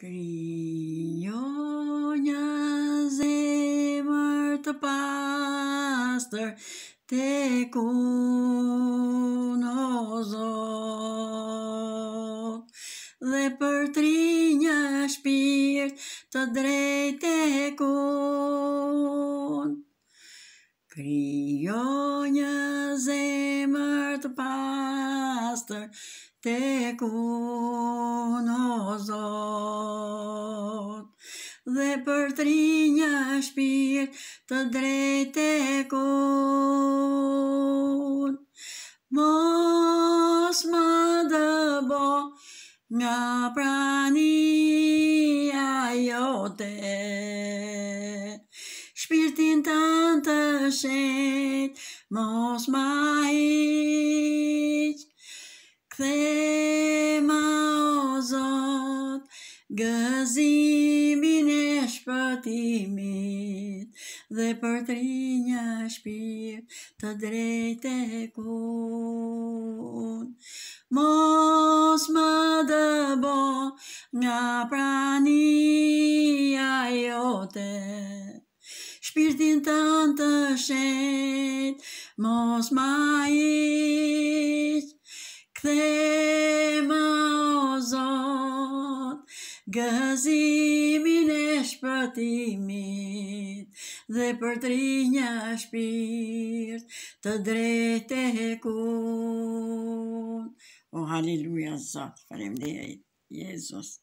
Kryo një zemër të pastër, te ku në zot, dhe për tri një shpirt të drejt te kun. Kryo një zemër të pastër, te ku në zot, dhe për tri një shpirt të drejtë e kon. Mos më dëbo nga prania jote, shpirtin të në të shetë, mos ma iq kthe ma o zot, gëzit, shpëtimit dhe për të rinja shpirë të drejtë e kun. Mos më dëbo nga prania jote, shpirtin të në të shetë, mos ma iqë, këthe ma o zotë, shpëtimit dhe për trinja shpirt të drejtë e kun. O, Haliluja haleluja, Zot, farim Jezus.